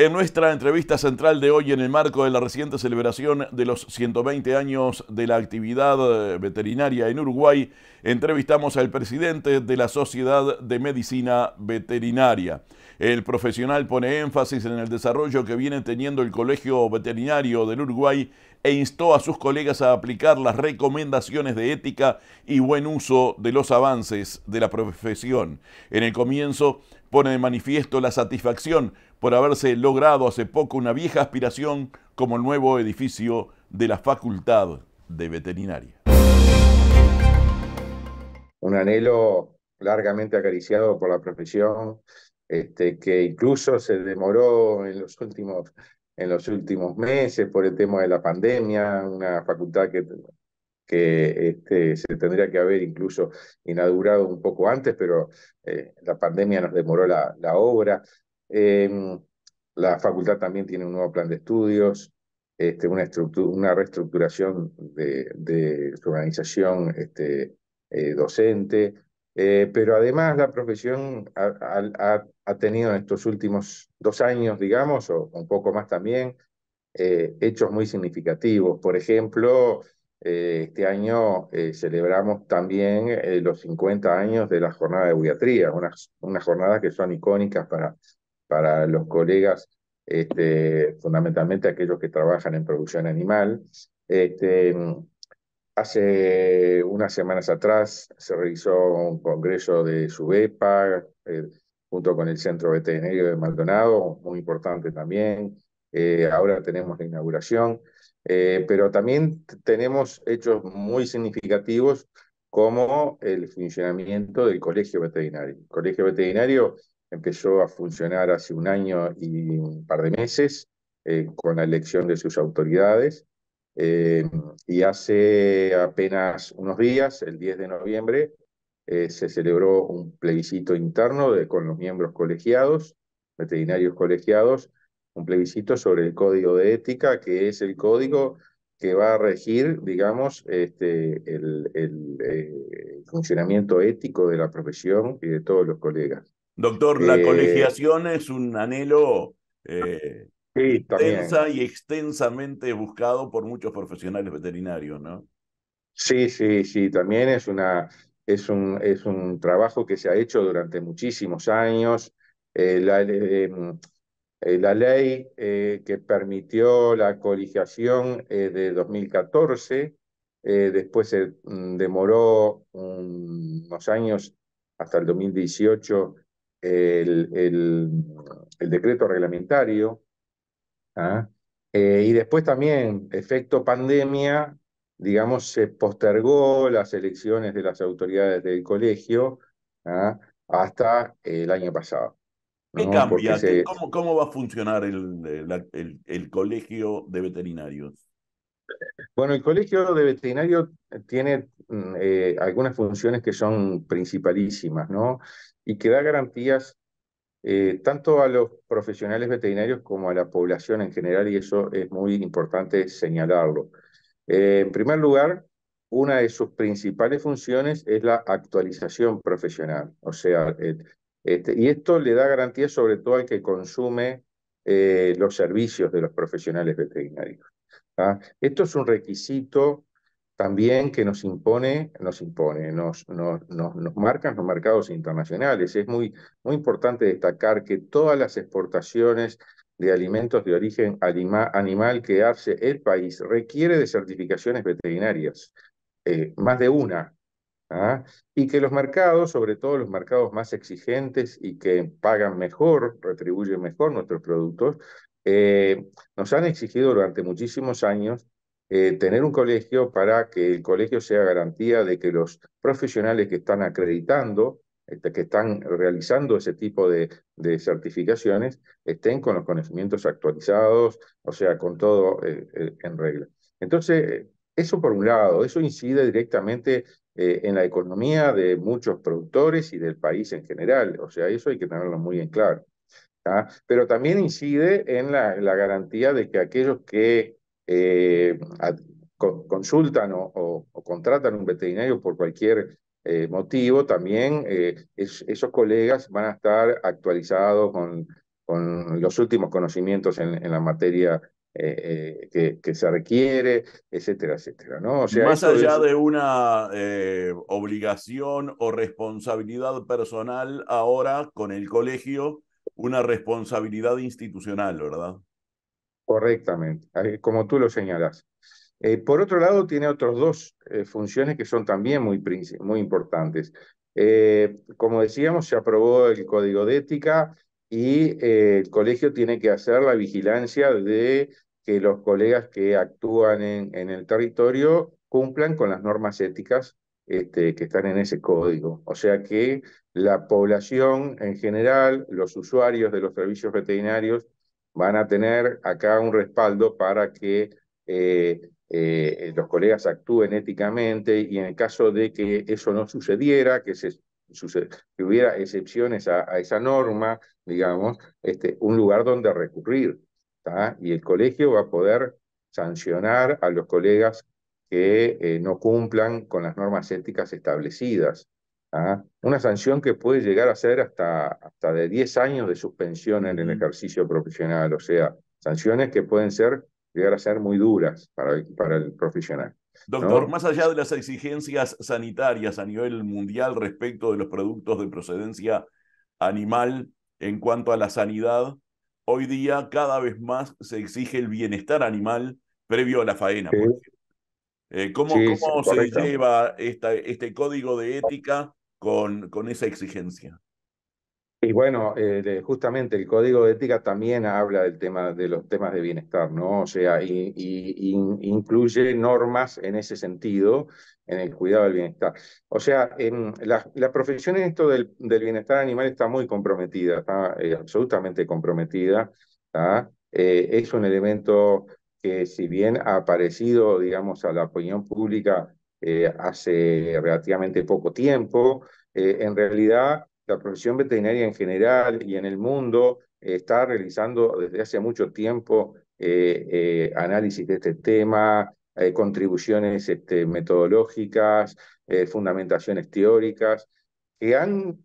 En nuestra entrevista central de hoy, en el marco de la reciente celebración de los 120 años de la actividad eh, veterinaria en Uruguay, entrevistamos al presidente de la Sociedad de Medicina Veterinaria. El profesional pone énfasis en el desarrollo que viene teniendo el Colegio Veterinario del Uruguay e instó a sus colegas a aplicar las recomendaciones de ética y buen uso de los avances de la profesión. En el comienzo pone de manifiesto la satisfacción por haberse logrado hace poco una vieja aspiración como el nuevo edificio de la Facultad de Veterinaria. Un anhelo largamente acariciado por la profesión, este, que incluso se demoró en los últimos en los últimos meses por el tema de la pandemia, una facultad que, este, se tendría que haber incluso inaugurado un poco antes, pero eh, la pandemia nos demoró la, obra. Em, la facultad también tiene un nuevo plan de estudios, este, una, una reestructuración de, su organización este, eh, docente, eh, pero además la profesión ha, tenido en estos últimos dos años, digamos, o un poco más también, eh, hechos muy significativos. Por ejemplo, eh, este año celebramos también los 50 años de la jornada de buiatría, unas, unas jornadas que son icónicas para, para los colegas, este, fundamentalmente aquellos que trabajan en producción animal. Este, Hace unas semanas atrás se realizó un congreso de SUBEPA eh, junto con el Centro Veterinario de Maldonado, muy importante también. Eh, ahora tenemos la inauguración, eh, pero también tenemos hechos muy significativos como el funcionamiento del Colegio Veterinario. El Colegio Veterinario empezó a funcionar hace un año y un par de meses eh, con la elección de sus autoridades eh, y hace apenas unos días, el 10 de noviembre, eh, se celebró un plebiscito interno con los miembros colegiados, veterinarios colegiados, un plebiscito sobre el código de ética, que es el código que va a regir, digamos, este, el, eh, funcionamiento ético de la profesión y de todos los colegas. Doctor, la colegiación es un anhelo y extensamente buscado por muchos profesionales veterinarios, ¿no? Sí, sí, sí, también es, una, es, un, es un trabajo que se ha hecho durante muchísimos años. Eh, eh, em, eh, la, ley que permitió la colegiación de 2014, después se mm, demoró unos años hasta el 2018 el, el, el decreto reglamentario ¿ah? Eh, y después también, efecto pandemia, digamos, se postergó las elecciones de las autoridades del colegio ¿ah? hasta el año pasado. ¿Qué cambia? cómo, va a funcionar el, el, colegio de veterinarios? Bueno, el colegio de veterinarios tiene mm, eh, algunas funciones que son principalísimas, ¿no? Y que da garantías eh, tanto a los profesionales veterinarios como a la población en general, y eso es muy importante señalarlo. Eh, en primer lugar, una de sus principales funciones es la actualización profesional, o sea, eh, este, y esto le da garantía sobre todo al que consume los servicios de los profesionales veterinarios. ¿ah? Esto es un requisito también que nos impone, nos impone, nos, nos, marcan los mercados internacionales. Es muy, muy importante destacar que todas las exportaciones de alimentos de origen animal que hace el país requiere de certificaciones veterinarias, eh, más de una, ¿ah? y que los mercados, sobre todo los mercados más exigentes y que pagan mejor, retribuyen mejor nuestros productos, eh, nos han exigido durante muchísimos años eh, tener un colegio para que el colegio sea garantía de que los profesionales que están acreditando, este, que están realizando ese tipo de, certificaciones, estén con los conocimientos actualizados, o sea, con todo eh, eh, en regla. Entonces, eso por un lado, eso incide directamente en la economía de muchos productores y del país en general, o sea, eso hay que tenerlo muy en claro. ¿ah? pero también incide en la, garantía de que aquellos que eh, consultan o, contratan un veterinario por cualquier eh, motivo, también eh, esos colegas van a estar actualizados con, los últimos conocimientos en, la materia que, se requiere, etcétera, etcétera. ¿no? O sea, Más allá de una obligación o responsabilidad personal, ahora con el colegio, una responsabilidad institucional, ¿verdad? Correctamente, como tú lo señalas. Eh, por otro lado, tiene otras dos eh, funciones que son también muy, muy importantes. Eh, como decíamos, se aprobó el código de ética y el colegio tiene que hacer la vigilancia de que los colegas que actúan en, en el territorio cumplan con las normas éticas este, que están en ese código. O sea que la población en general, los usuarios de los servicios veterinarios, van a tener acá un respaldo para que eh, eh, los colegas actúen éticamente y en el caso de que eso no sucediera, que, se, hubiera excepciones a, esa norma, digamos, este, un lugar donde recurrir. Y el colegio va a poder sancionar a los colegas que eh, no cumplan con las normas éticas establecidas. ¿ah? Una sanción que puede llegar a ser hasta, hasta de 10 años de suspensión en el ejercicio profesional, o sea, sanciones que pueden ser, llegar a ser muy duras para el, para el profesional. Doctor, más allá de las exigencias sanitarias a nivel mundial respecto de los productos de procedencia animal en cuanto a la sanidad, hoy día cada vez más se exige el bienestar animal previo a la faena. Eh, ¿Cómo, se lleva esta, este código de ética con, esa exigencia. Y bueno, eh, justamente el código de ética también habla del tema de los temas de bienestar, ¿no? O sea, y, incluye normas en ese sentido, en el cuidado del bienestar. O sea, en la, profesión en esto del, bienestar animal está muy comprometida, está eh, absolutamente comprometida. Eh, es un elemento que si bien ha aparecido, digamos, a la opinión pública eh, hace relativamente poco tiempo. Eh, en realidad, la profesión veterinaria en general y en el mundo eh, está realizando desde hace mucho tiempo análisis de este tema, contribuciones este, metodológicas, fundamentaciones teóricas, que han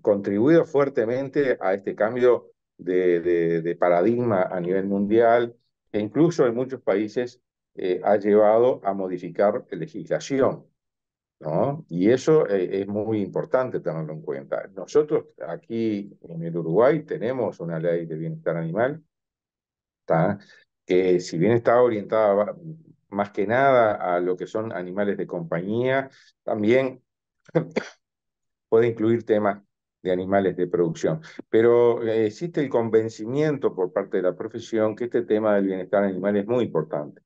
contribuido fuertemente a este cambio de, de paradigma a nivel mundial e incluso en muchos países eh, ha llevado a modificar legislación. ¿no? Y eso eh, es muy importante tenerlo en cuenta. Nosotros aquí en el Uruguay tenemos una ley de bienestar animal que si bien está orientada más que nada a lo que son animales de compañía, también puede incluir temas de animales de producción. Pero eh, existe el convencimiento por parte de la profesión que este tema del bienestar animal es muy importante.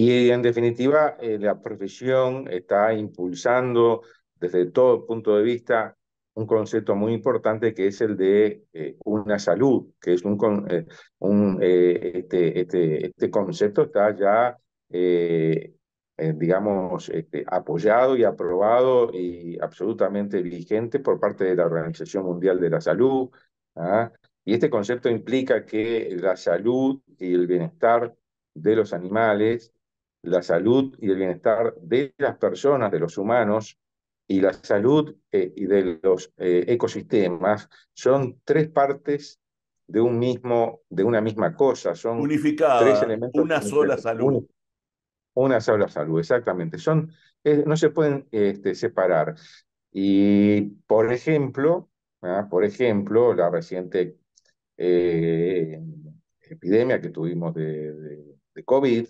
Y en definitiva, eh, la profesión está impulsando desde todo punto de vista un concepto muy importante que es el de eh, una salud, que es un, eh, este, este, este, concepto está ya, digamos, este, apoyado y aprobado y absolutamente vigente por parte de la Organización Mundial de la Salud. ¿ah? Y este concepto implica que la salud y el bienestar de los animales la salud y el bienestar de las personas, de los humanos, y la salud eh, y de los eh, ecosistemas son tres partes de un mismo, de una misma cosa, son elementos una sola salud. Una sola salud, exactamente. Son, no se pueden este, separar. Y por ejemplo, ¿ah? por ejemplo, la reciente eh, epidemia que tuvimos de COVID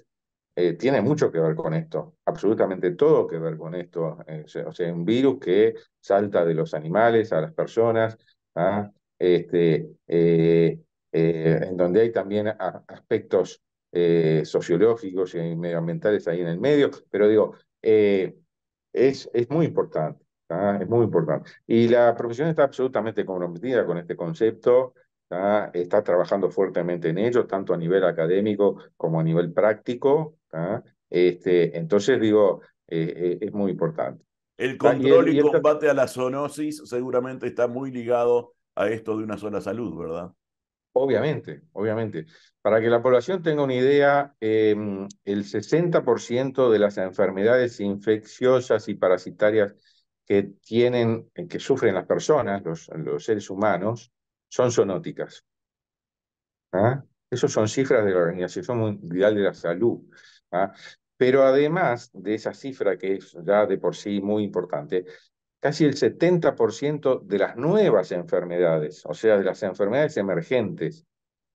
eh, tiene mucho que ver con esto, absolutamente todo que ver con esto. Eh, o sea, un virus que salta de los animales a las personas, ¿ah? este, eh, en donde hay también aspectos sociológicos y medioambientales ahí en el medio, pero digo, es, es muy importante. ¿ah? Es muy importante. Y la profesión está absolutamente comprometida con este concepto está trabajando fuertemente en ello, tanto a nivel académico como a nivel práctico. Este, entonces, digo, eh, eh, es muy importante. El control y, combate a la zoonosis seguramente está muy ligado a esto de una sola salud, ¿verdad? Obviamente, obviamente. Para que la población tenga una idea, em, el 60% de las enfermedades infecciosas y parasitarias que tienen, que sufren las personas, los seres humanos, son sonóticas. ¿Ah? Esas son cifras de la Organización Mundial de la Salud. ¿Ah? Pero además de esa cifra que es ya de por sí muy importante, casi el 70% de las nuevas enfermedades, o sea, de las enfermedades emergentes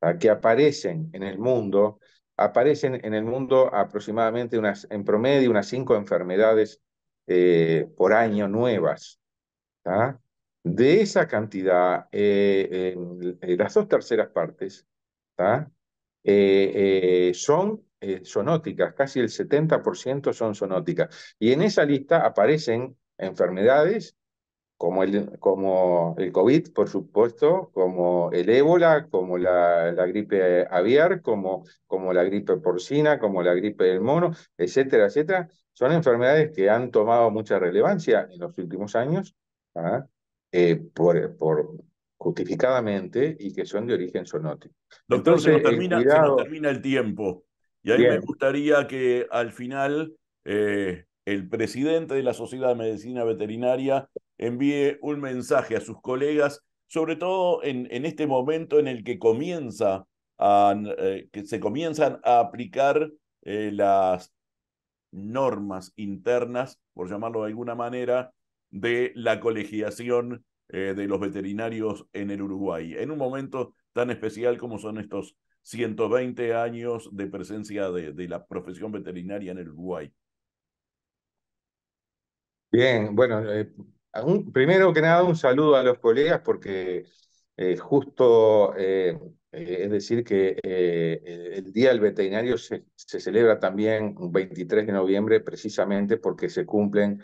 ¿ah? que aparecen en el mundo, aparecen en el mundo aproximadamente unas, en promedio unas cinco enfermedades eh, por año nuevas. ¿ah? De esa cantidad, eh, eh, las dos terceras partes eh, son sonóticas, casi el 70% son sonóticas. Y en esa lista aparecen enfermedades como el, COVID, por supuesto, como el ébola, como la, gripe aviar, como, la gripe porcina, como la gripe del mono, etcétera, etcétera. Son enfermedades que han tomado mucha relevancia en los últimos años. Eh, por, justificadamente y que son de origen zoonótico. Doctor, se, nos termina, el el tiempo. Y ahí me gustaría que al final eh, el presidente de la Sociedad de Medicina Veterinaria envíe un mensaje a sus colegas, sobre todo en, este momento en el que, comienza a, eh, que se comienzan a aplicar las normas internas, por llamarlo de alguna manera, de la colegiación eh, de los veterinarios en el Uruguay, en un momento tan especial como son estos 120 años de presencia de, de la profesión veterinaria en el Uruguay. Bien, bueno, eh, primero que nada un saludo a los colegas porque eh, justo, es decir, que el Día del Veterinario se, celebra también 23 de noviembre precisamente porque se cumplen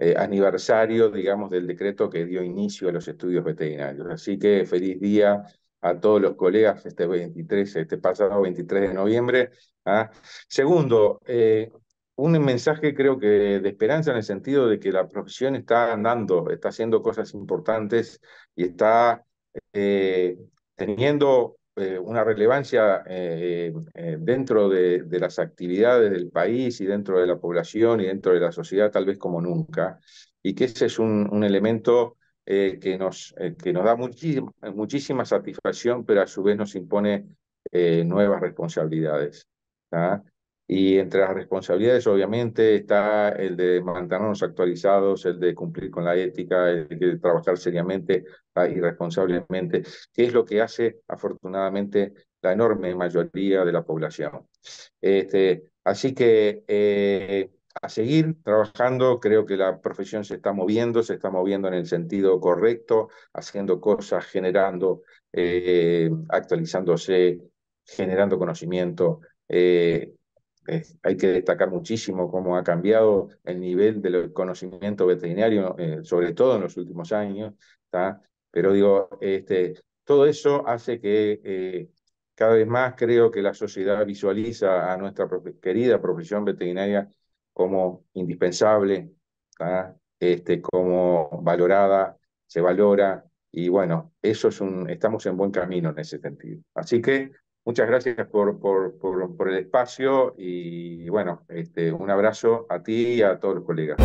eh, aniversario, digamos, del decreto que dio inicio a los estudios veterinarios. Así que feliz día a todos los colegas este 23, este pasado 23 de noviembre. ¿ah? Segundo, eh, un mensaje creo que de esperanza en el sentido de que la profesión está andando, está haciendo cosas importantes y está eh, teniendo eh, una relevancia eh, eh, dentro de, las actividades del país y dentro de la población y dentro de la sociedad tal vez como nunca, y que ese es un, elemento que, nos, que nos da muchísima, satisfacción, pero a su vez nos impone nuevas responsabilidades. está y entre las responsabilidades, obviamente, está el de mantenernos actualizados, el de cumplir con la ética, el de trabajar seriamente ah, y responsablemente, que es lo que hace, afortunadamente, la enorme mayoría de la población. Este, así que eh, a seguir trabajando, creo que la profesión se está moviendo, se está moviendo en el sentido correcto, haciendo cosas, generando, eh, actualizándose, generando conocimiento. Eh, ¿eh? hay que destacar muchísimo cómo ha cambiado el nivel del conocimiento veterinario, eh, sobre todo en los últimos años, pero digo, este, todo eso hace que eh, cada vez más creo que la sociedad visualiza a nuestra querida profesión veterinaria como indispensable, este, como valorada, se valora, y bueno, eso es un, estamos en buen camino en ese sentido. Así que Muchas gracias por, el espacio y bueno, este, un abrazo a ti y a todos los colegas.